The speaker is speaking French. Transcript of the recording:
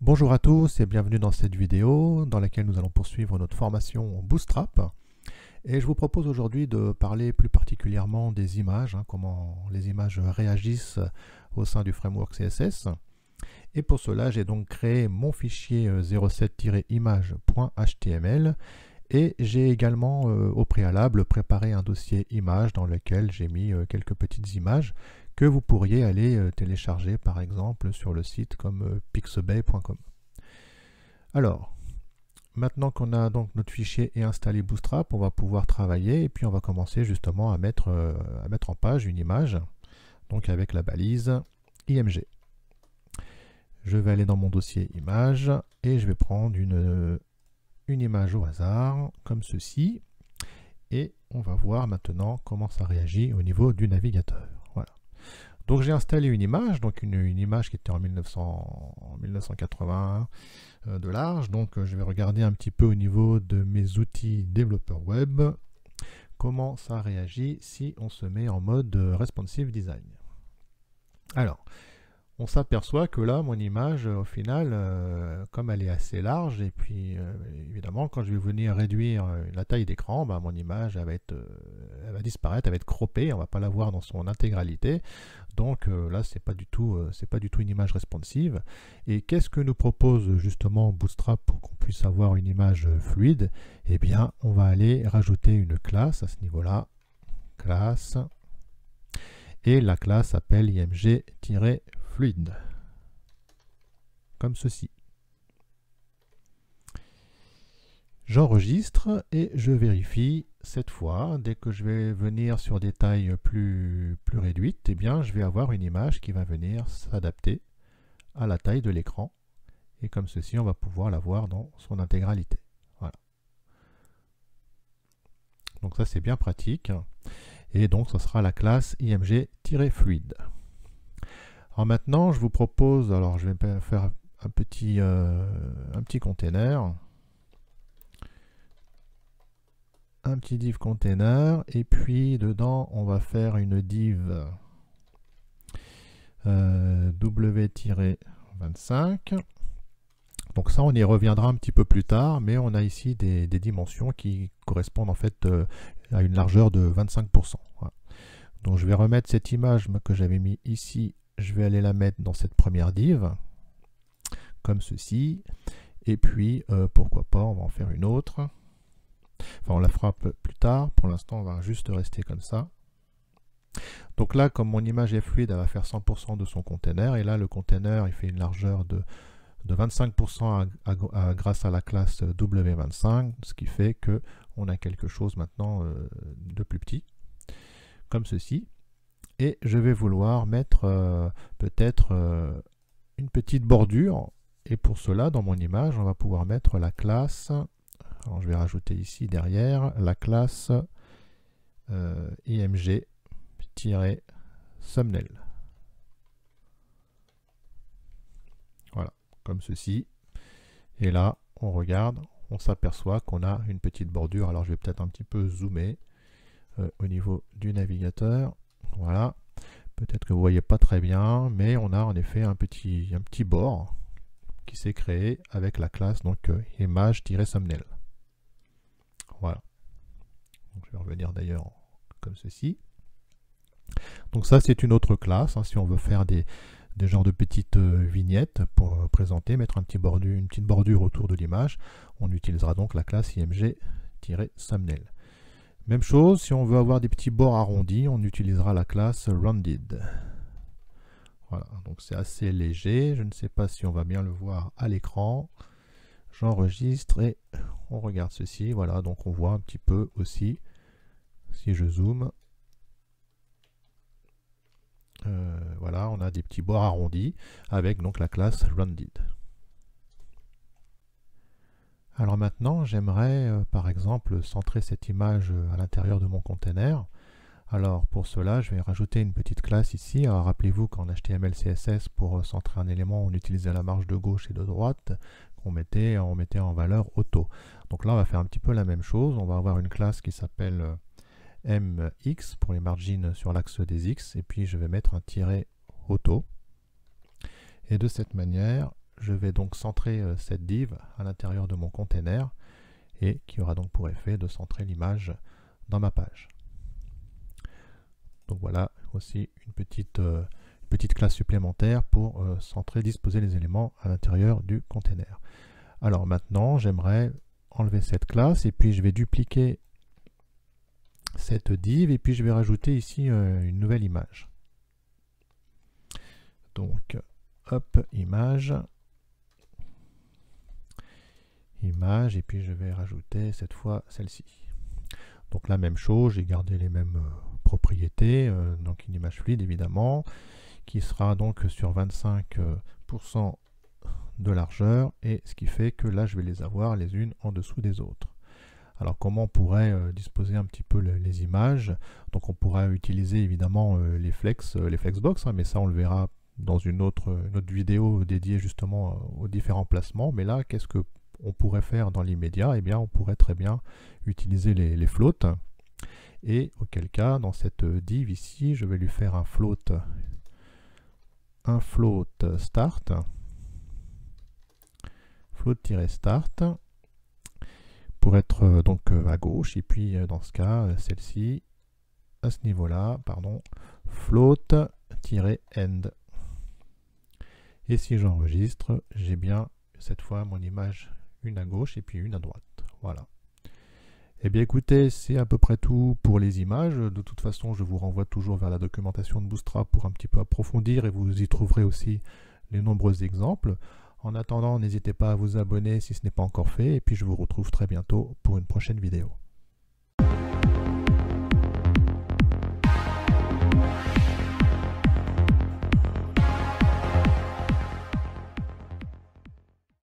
Bonjour à tous et bienvenue dans cette vidéo dans laquelle nous allons poursuivre notre formation Bootstrap. Et je vous propose aujourd'hui de parler plus particulièrement des images, hein, comment les images réagissent au sein du framework CSS. Et pour cela, j'ai donc créé mon fichier 07-image.html euh, et j'ai également euh, au préalable préparé un dossier image dans lequel j'ai mis euh, quelques petites images que vous pourriez aller euh, télécharger par exemple sur le site comme euh, pixabay.com. Alors, maintenant qu'on a donc notre fichier et installé Bootstrap, on va pouvoir travailler et puis on va commencer justement à mettre, euh, à mettre en page une image, donc avec la balise IMG. Je vais aller dans mon dossier image et je vais prendre une, une image au hasard comme ceci et on va voir maintenant comment ça réagit au niveau du navigateur. Donc j'ai installé une image, donc une, image qui était en, 1900, 1981 euh, de large. Donc euh, je vais regarder un petit peu au niveau de mes outils développeurs web comment ça réagit si on se met en mode euh, responsive design. Alors, on s'aperçoit que là, mon image, au final, comme elle est assez large, et puis évidemment, quand je vais venir réduire la taille d'écran, bah, mon image va, va disparaître, elle va être croppée, on ne va pas la voir dans son intégralité. Donc là, c'est pas du tout, euh, c'est pas du tout une image responsive. Et qu'est-ce que nous propose justement Bootstrap pour qu'on puisse avoir une image euh, fluide Eh bien, on va aller rajouter une classe à ce niveau-là, classe, et la classe s'appelle img-fluide, comme ceci. enregistre et je vérifie cette fois. Dès que je vais venir sur des tailles plus, plus réduites, et eh bien, je vais avoir une image qui va venir s'adapter à la taille de l'écran. Et comme ceci, on va pouvoir la voir dans son intégralité. Voilà. Donc ça, c'est bien pratique. Et donc, ce sera la classe img-fluide. Alors maintenant, je vous propose, alors je vais faire un petit, euh, un petit container. un petit div container et puis dedans on va faire une div euh, w-25 donc ça on y reviendra un petit peu plus tard mais on a ici des, dimensions qui correspondent en fait euh, à une largeur de 25% donc je vais remettre cette image que j'avais mis ici je vais aller la mettre dans cette première div comme ceci et puis euh, pourquoi pas on va en faire une autre Enfin, on la fera plus tard. Pour l'instant, on va juste rester comme ça. Donc là, comme mon image est fluide, elle va faire 100% de son container. Et là, le container, il fait une largeur de, 25% grâce à la classe W25, ce qui fait que on a quelque chose maintenant euh, de plus petit, comme ceci. Et je vais vouloir mettre euh, peut-être euh, une petite bordure. Et pour cela, dans mon image, on va pouvoir mettre la classe alors je vais rajouter ici derrière la classe euh, img-thumbnail. Voilà, comme ceci. Et là, on regarde, on s'aperçoit qu'on a une petite bordure. Alors je vais peut-être un petit peu zoomer euh, au niveau du navigateur. Voilà. Peut-être que vous ne voyez pas très bien, mais on a en effet un petit, un petit bord qui s'est créé avec la classe donc euh, image-thumbnail. Voilà. je vais revenir d'ailleurs comme ceci. Donc ça, c'est une autre classe, hein, si on veut faire des, genres de petites euh, vignettes pour euh, présenter, mettre un petit une petite bordure autour de l'image, on utilisera donc la classe img-thumbnail. Même chose, si on veut avoir des petits bords arrondis, on utilisera la classe rounded. Voilà, donc c'est assez léger, je ne sais pas si on va bien le voir à l'écran j'enregistre et on regarde ceci. Voilà, donc on voit un petit peu aussi, si je zoome, euh, voilà, on a des petits bords arrondis avec donc la classe rounded. Alors maintenant, j'aimerais euh, par exemple centrer cette image euh, à l'intérieur de mon container. Alors pour cela, je vais rajouter une petite classe ici. Alors, Rappelez-vous qu'en HTML CSS, pour centrer un élément, on utilisait la marge de gauche et de droite qu'on mettait, on mettait en valeur auto. Donc là, on va faire un petit peu la même chose. On va avoir une classe qui s'appelle euh, mx pour les margines sur l'axe des x. Et puis, je vais mettre un tiret auto. Et de cette manière, je vais donc centrer euh, cette div à l'intérieur de mon container et qui aura donc pour effet de centrer l'image dans ma page. Donc voilà aussi une petite euh, petite classe supplémentaire pour euh, centrer, disposer les éléments à l'intérieur du container. Alors maintenant, j'aimerais enlever cette classe et puis je vais dupliquer cette div et puis je vais rajouter ici euh, une nouvelle image. Donc, hop, image, image et puis je vais rajouter cette fois celle-ci. Donc la même chose, j'ai gardé les mêmes euh, propriétés, donc une image fluide évidemment qui sera donc sur 25% euh, de largeur et ce qui fait que là je vais les avoir les unes en dessous des autres. Alors comment on pourrait euh, disposer un petit peu les images Donc on pourrait utiliser évidemment euh, les flex, les flexbox, hein, mais ça on le verra dans une autre, vidéo dédiée justement aux différents placements. Mais là, qu'est-ce que on pourrait faire dans l'immédiat Eh bien, on pourrait très bien utiliser les, les floats. Et auquel cas, dans cette div ici, je vais lui faire un float float start, float-start, pour être euh, donc euh, à gauche, et puis euh, dans ce cas, celle-ci, à ce niveau-là, pardon, float-end. Et si j'enregistre, j'ai bien cette fois mon image une à gauche et puis une à droite. Voilà. Eh bien écoutez, c'est à peu près tout pour les images. De toute façon, je vous renvoie toujours vers la documentation de Boostra pour un petit peu approfondir et vous y trouverez aussi les nombreux exemples. En attendant, n'hésitez pas à vous abonner si ce n'est pas encore fait et puis je vous retrouve très bientôt pour une prochaine vidéo.